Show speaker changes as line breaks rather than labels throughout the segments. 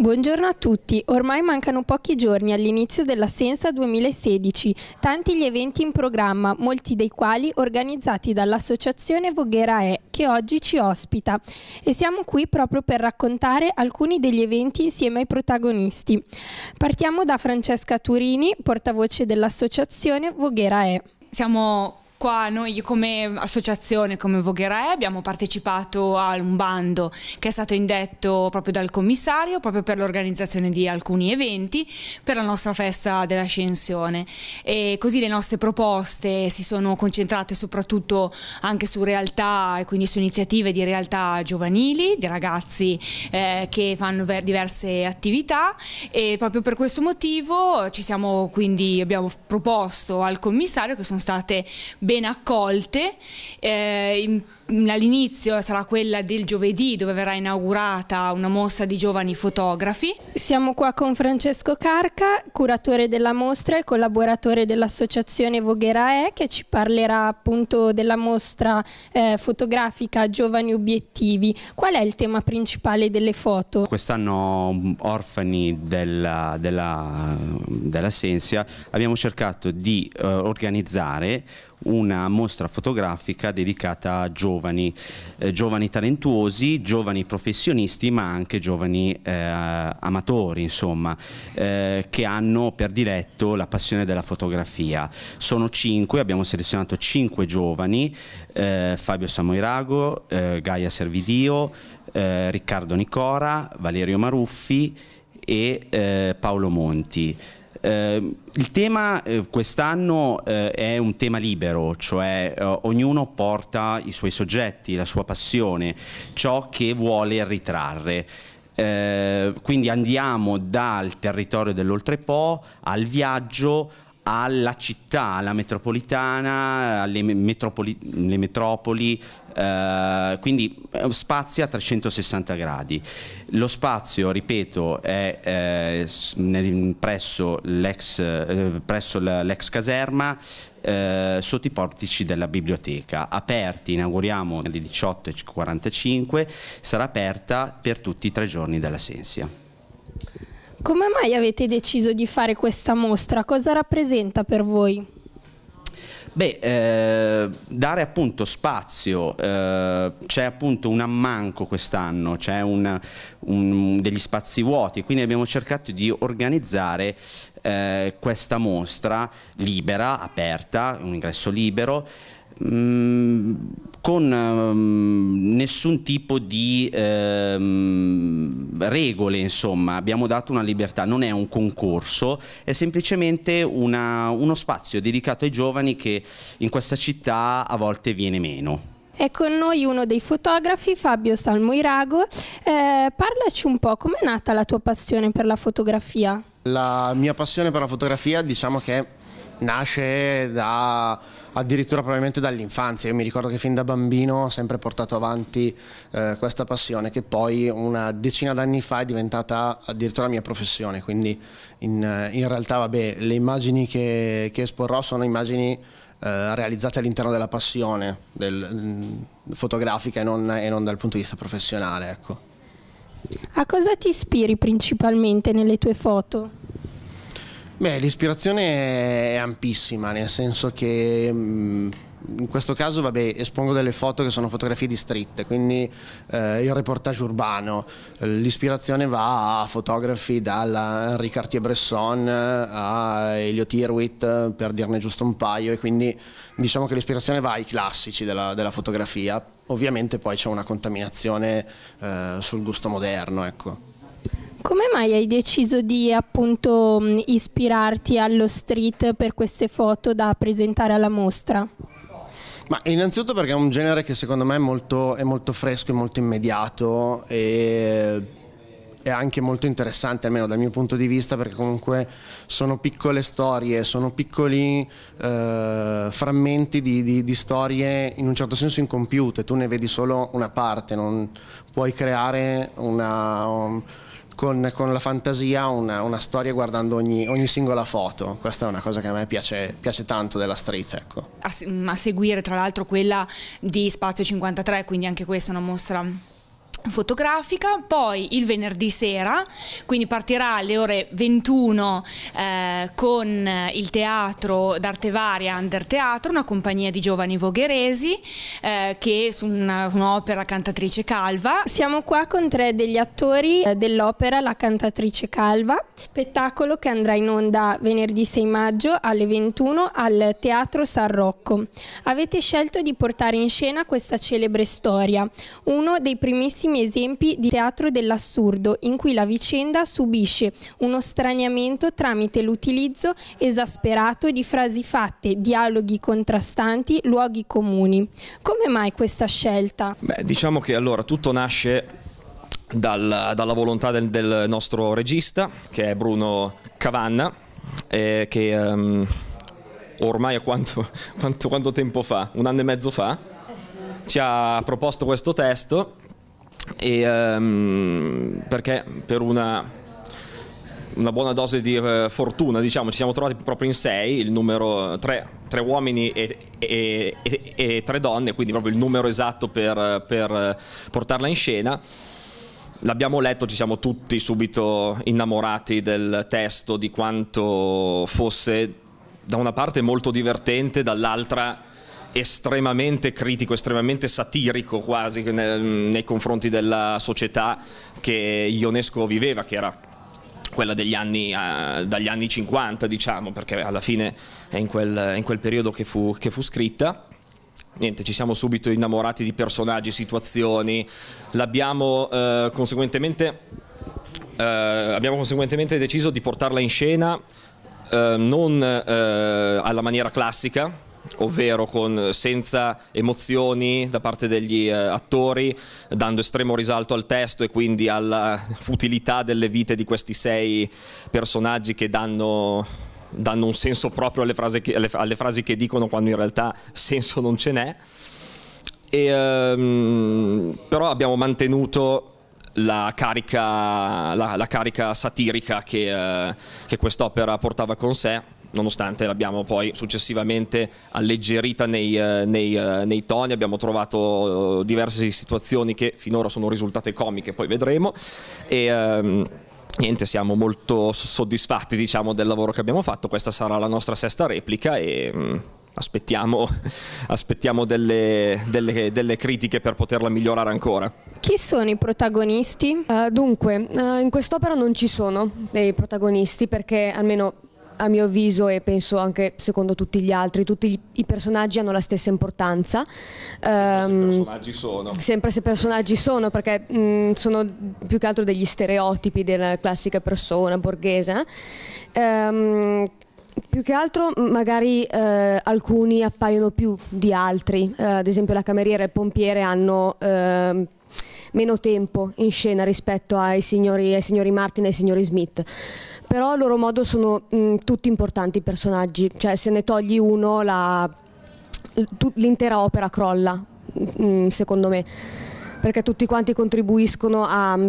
Buongiorno a tutti, ormai mancano pochi giorni all'inizio dell'assenza 2016, tanti gli eventi in programma, molti dei quali organizzati dall'associazione Voghera E, che oggi ci ospita. E siamo qui proprio per raccontare alcuni degli eventi insieme ai protagonisti. Partiamo da Francesca Turini, portavoce dell'associazione Voghera E. Siamo Qua noi come associazione, come Vogherai,
abbiamo partecipato a un bando che è stato indetto proprio dal commissario, proprio per l'organizzazione di alcuni eventi per la nostra festa dell'ascensione. E così le nostre proposte si sono concentrate soprattutto anche su realtà e quindi su iniziative di realtà giovanili, di ragazzi eh, che fanno diverse attività e proprio per questo motivo ci siamo quindi abbiamo proposto al commissario che sono state ben ben accolte. Eh, all'inizio sarà quella del giovedì dove verrà inaugurata una mostra di giovani fotografi.
Siamo qua con Francesco Carca, curatore della mostra e collaboratore dell'associazione Voghera E che ci parlerà appunto della mostra eh, fotografica Giovani Obiettivi. Qual è il tema principale delle foto?
Quest'anno orfani della, della, della Sensia abbiamo cercato di eh, organizzare una mostra fotografica dedicata a giovani, eh, giovani talentuosi, giovani professionisti ma anche giovani eh, amatori insomma, eh, che hanno per diretto la passione della fotografia. Sono cinque, abbiamo selezionato cinque giovani, eh, Fabio Samoirago, eh, Gaia Servidio, eh, Riccardo Nicora, Valerio Maruffi e Paolo Monti. Eh, il tema eh, quest'anno eh, è un tema libero, cioè eh, ognuno porta i suoi soggetti, la sua passione, ciò che vuole ritrarre. Eh, quindi andiamo dal territorio dell'oltrepo al viaggio alla città, alla metropolitana, alle metropoli, metropoli eh, quindi spazi a 360 gradi. Lo spazio, ripeto, è eh, presso, l'ex, eh, presso l'ex caserma eh, sotto i portici della biblioteca. Aperti, inauguriamo alle 18.45, sarà aperta per tutti i tre giorni della Sensia.
Come mai avete deciso di fare questa mostra? Cosa rappresenta per voi?
Beh, eh, dare appunto spazio, eh, c'è appunto un ammanco quest'anno, c'è degli spazi vuoti, quindi abbiamo cercato di organizzare eh, questa mostra libera, aperta, un ingresso libero, Mm, con mm, nessun tipo di ehm, regole, insomma, abbiamo dato una libertà, non è un concorso, è semplicemente una, uno spazio dedicato ai giovani che in questa città a volte viene meno.
È con noi uno dei fotografi, Fabio Salmoirago. Eh, parlaci un po', com'è nata la tua passione per la fotografia?
La mia passione per la fotografia diciamo che nasce da addirittura probabilmente dall'infanzia. Io mi ricordo che fin da bambino ho sempre portato avanti eh, questa passione che poi una decina d'anni fa è diventata addirittura la mia professione, quindi in, in realtà vabbè, le immagini che, che esporrò sono immagini eh, realizzate all'interno della passione del, mm, fotografica e non, e non, dal punto di vista professionale. Ecco.
A cosa ti ispiri principalmente nelle tue foto?
Beh, l'ispirazione è ampissima, nel senso che mm, in questo caso vabbè, espongo delle foto che sono fotografie di street, quindi eh, il reportage urbano. L'ispirazione va a fotografi dalla Henri Cartier-Bresson a Elio Irwit, per dirne giusto un paio, e quindi diciamo che l'ispirazione va ai classici della, della fotografia. Ovviamente poi c'è una contaminazione eh, sul gusto moderno, ecco.
Come mai hai deciso di appunto mm, ispirarti allo street per queste foto da presentare alla mostra?
Ma innanzitutto perché è un genere che secondo me è molto, è molto fresco e molto immediato e è anche molto interessante, almeno dal mio punto di vista, perché comunque sono piccole storie, sono piccoli eh, frammenti di, di, di, storie in un certo senso incompiute, tu ne vedi solo una parte, non puoi creare una... Um, con, con la fantasia una, una storia guardando ogni, ogni, singola foto. Questa è una cosa che a me piace, piace tanto della street. Ecco.
A, a seguire tra l'altro quella di Spazio 53, quindi anche questa è una mostra fotografica, poi il venerdì sera, quindi partirà alle ore 21 eh, con il teatro d'arte varia Under Teatro, una compagnia di giovani vogheresi eh, che su
un'opera cantatrice calva. Siamo qua con tre degli attori eh, dell'opera La cantatrice calva, spettacolo che andrà in onda venerdì 6 maggio alle 21 al Teatro San Rocco. Avete scelto di portare in scena questa celebre storia, uno dei primissimi esempi di teatro dell'assurdo in cui la vicenda subisce uno straniamento tramite l'utilizzo esasperato di frasi fatte, dialoghi contrastanti, luoghi comuni. Come mai questa scelta?
Beh, diciamo che allora tutto nasce dal, dalla volontà del, del, nostro regista, che è Bruno Cavanna, eh, che um, ormai a quanto, quanto, quanto, tempo fa? Un anno e mezzo fa? Ci ha proposto questo testo e, um, perché per una una buona dose di uh, fortuna, diciamo, ci siamo trovati proprio in sei, il numero tre, tre uomini e, e, e, e, tre donne, quindi proprio il numero esatto per, per portarla in scena. L'abbiamo letto, ci siamo tutti subito innamorati del testo, di quanto fosse da una parte molto divertente, dall'altra estremamente critico, estremamente satirico quasi nel, nei confronti della società che Ionesco viveva, che era quella degli anni, eh, dagli anni 50 diciamo, perché alla fine è in quel, in quel periodo che fu, che fu scritta niente, ci siamo subito innamorati di personaggi, situazioni, l'abbiamo eh, conseguentemente, eh, abbiamo conseguentemente deciso di portarla in scena eh, non eh, alla maniera classica, ovvero con, eh, senza emozioni da parte degli eh, attori, dando estremo risalto al testo e quindi alla futilità delle vite di questi sei personaggi che danno, danno un senso proprio alle frasi, che, alle, alle frasi, che, dicono quando in realtà senso non ce n'è. E, ehm, però abbiamo mantenuto la carica, la, la carica satirica che, eh, che quest'opera portava con sé nonostante l'abbiamo poi successivamente alleggerita nei, eh, nei, eh, nei, toni, abbiamo trovato eh, diverse situazioni che finora sono risultate comiche, poi vedremo. E, um, Niente, siamo molto soddisfatti diciamo, del lavoro che abbiamo fatto, questa sarà la nostra sesta replica e um, aspettiamo, aspettiamo delle, delle, delle, critiche per poterla migliorare ancora.
Chi sono i protagonisti? Uh, dunque, uh, in quest'opera non ci sono dei protagonisti perché almeno a mio avviso e penso anche secondo tutti gli altri, tutti i personaggi hanno la stessa importanza. Sempre um, se ehm, personaggi sono. Sempre se personaggi sono, perché mh, mm, sono più che altro degli stereotipi della classica persona borghese. Um, più che altro magari eh, alcuni appaiono più di altri, eh, ad esempio la cameriera e il pompiere hanno... Eh, meno tempo in scena rispetto ai signori, ai signori Martin e ai signori Smith. Però a loro modo sono mh, mm, tutti importanti personaggi, cioè se ne togli uno la, l'intera opera crolla, mh, mm, secondo me, perché tutti quanti contribuiscono a mm,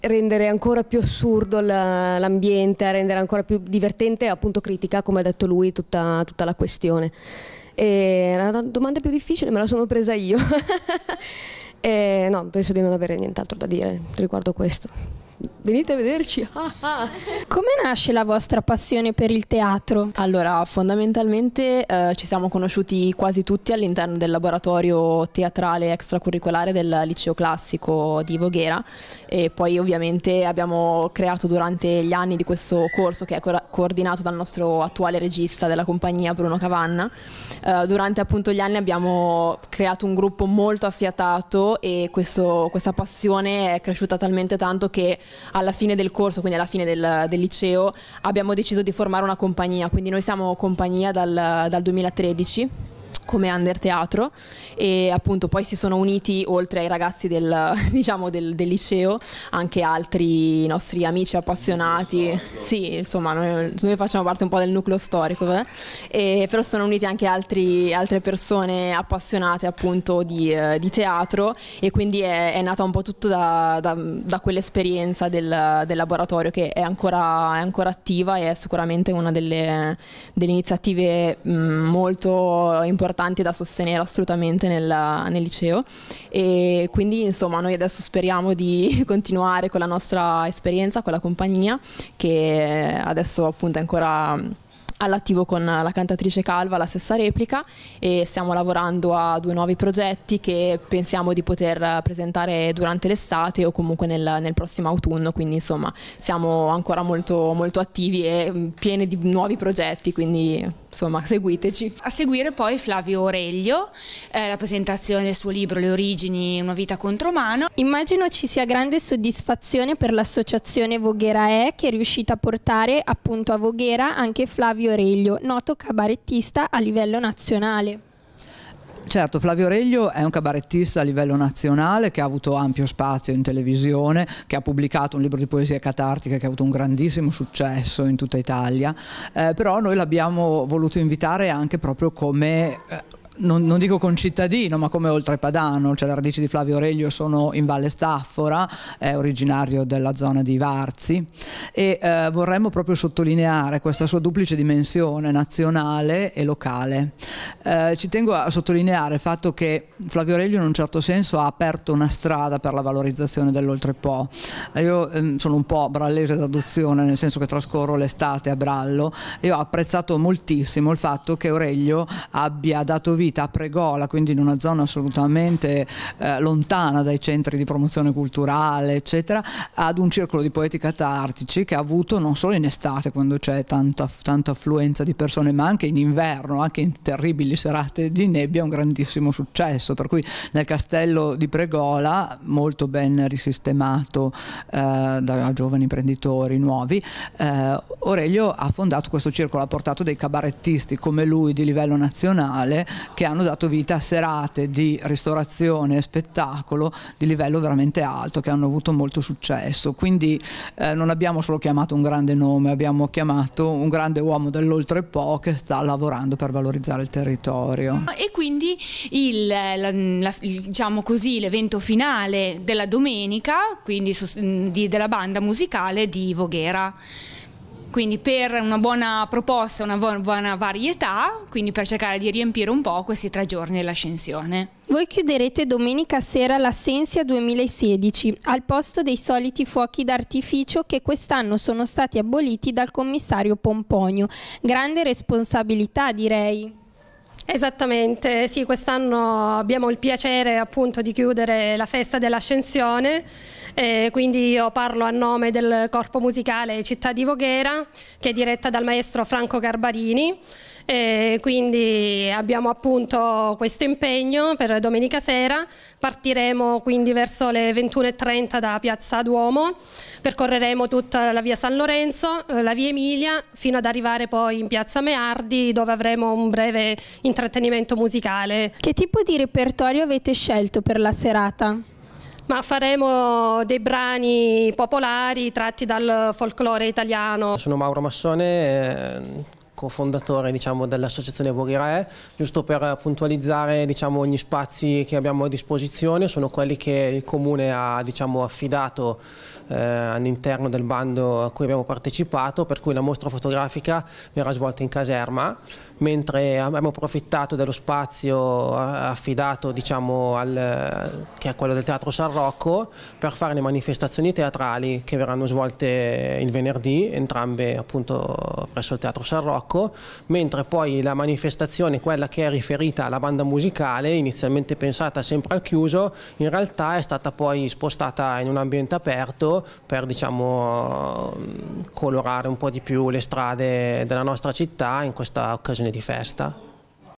rendere ancora più assurdo l'ambiente, a rendere ancora più divertente e appunto critica, come ha detto lui, tutta, tutta la questione. E la domanda più difficile me la sono presa io. E eh, no, penso di non avere nient'altro da dire riguardo questo venite a vederci.
Come nasce la vostra passione per il teatro? Allora, fondamentalmente
eh, ci siamo conosciuti quasi tutti all'interno del laboratorio teatrale extracurricolare del liceo classico di Voghera e poi ovviamente abbiamo creato durante gli anni di questo corso che è co- coordinato dal nostro attuale regista della compagnia Bruno Cavanna. Eh, durante appunto gli anni abbiamo creato un gruppo molto affiatato e questo, questa passione è cresciuta talmente tanto che alla fine del corso, quindi alla fine del, del liceo, abbiamo deciso di formare una compagnia, quindi noi siamo compagnia dal, dal 2013 come under teatro e appunto poi si sono uniti oltre ai ragazzi del, diciamo, del, del liceo anche altri nostri amici appassionati, sì insomma noi, noi, facciamo parte un po' del nucleo storico, eh? e, però sono uniti anche altri, altre persone appassionate appunto di, eh, di teatro e quindi è, è, nata un po' tutto da, da, da quell'esperienza del, del, laboratorio che è ancora, è ancora, attiva e è sicuramente una delle, delle iniziative mh, molto importanti importanti da sostenere assolutamente nel, nel liceo e quindi insomma noi adesso speriamo di continuare con la nostra esperienza, con la compagnia che adesso appunto è ancora all'attivo con la cantatrice Calva, la stessa replica e stiamo lavorando a due nuovi progetti che pensiamo di poter presentare durante l'estate o comunque nel, nel prossimo autunno, quindi insomma siamo ancora molto, molto attivi e mm, pieni di nuovi progetti, quindi insomma seguiteci. A seguire poi Flavio Aurelio, eh, la presentazione del suo libro Le origini,
una vita contro mano. Immagino ci sia grande soddisfazione per l'associazione Voghera E che è riuscita a portare appunto a Voghera anche Flavio Flavio Reglio, noto cabarettista a livello nazionale.
Certo, Flavio Reglio è un cabarettista a livello nazionale che ha avuto ampio spazio in televisione, che ha pubblicato un libro di poesia catartica che ha avuto un grandissimo successo in tutta Italia, eh, però noi l'abbiamo voluto invitare anche proprio come eh, non, non, dico concittadino, ma come oltrepadano, cioè le radici di Flavio Aurelio sono in Valle Staffora, è originario della zona di Varzi e eh, vorremmo proprio sottolineare questa sua duplice dimensione nazionale e locale. Eh, ci tengo a sottolineare il fatto che Flavio Aurelio in un certo senso ha aperto una strada per la valorizzazione dell'oltrepo. Eh, io ehm, sono un po' brallese d'adozione, nel senso che trascorro l'estate a Brallo e ho apprezzato moltissimo il fatto che Aurelio abbia dato vita vita a Pregola, quindi in una zona assolutamente eh, lontana dai centri di promozione culturale, eccetera, ad un circolo di poeti catartici che ha avuto non solo in estate, quando c'è tanta, tanta affluenza di persone, ma anche in inverno, anche in terribili serate di nebbia, un grandissimo successo. Per cui nel castello di Pregola, molto ben risistemato eh, da giovani imprenditori nuovi, eh, Aurelio ha fondato questo circolo, ha portato dei cabarettisti come lui di livello nazionale che hanno dato vita a serate di ristorazione e spettacolo di livello veramente alto, che hanno avuto molto successo. Quindi eh, non abbiamo solo chiamato un grande nome, abbiamo chiamato un grande uomo dell'oltrepo che sta lavorando per valorizzare il territorio.
E quindi il, la, la, diciamo così, l'evento finale della domenica, quindi di, della banda musicale di Voghera quindi per una buona proposta, una buona varietà, quindi per cercare di riempire un po' questi tre giorni dell'ascensione.
Voi chiuderete domenica sera l'Assensia 2016 al posto dei soliti fuochi d'artificio che quest'anno sono stati aboliti dal commissario Pomponio. Grande responsabilità direi. Esattamente, sì, quest'anno abbiamo il piacere appunto di chiudere la festa dell'ascensione eh, quindi io parlo a nome del corpo musicale Città di Voghera che è diretta dal maestro Franco Garbarini eh, quindi abbiamo appunto questo impegno per domenica sera, partiremo quindi verso le 21.30 da Piazza Duomo, percorreremo tutta la via San Lorenzo, eh, la via Emilia fino ad arrivare poi in Piazza Meardi dove avremo un breve intrattenimento musicale. Che tipo di repertorio avete scelto per la serata? Ma faremo dei brani popolari tratti dal folklore italiano.
Sono Mauro Massone, ehm, cofondatore diciamo, dell'associazione Vori giusto per puntualizzare diciamo, gli spazi che abbiamo a disposizione, sono quelli che il comune ha diciamo, affidato eh, all'interno del bando a cui abbiamo partecipato, per cui la mostra fotografica verrà svolta in caserma mentre abbiamo approfittato dello spazio affidato diciamo, al, eh, che è quello del Teatro San Rocco per fare le manifestazioni teatrali che verranno svolte il venerdì, entrambe appunto presso il Teatro San Rocco, mentre poi la manifestazione, quella che è riferita alla banda musicale, inizialmente pensata sempre al chiuso, in realtà è stata poi spostata in un ambiente aperto per diciamo, colorare un po' di più le strade della nostra città in questa occasione di festa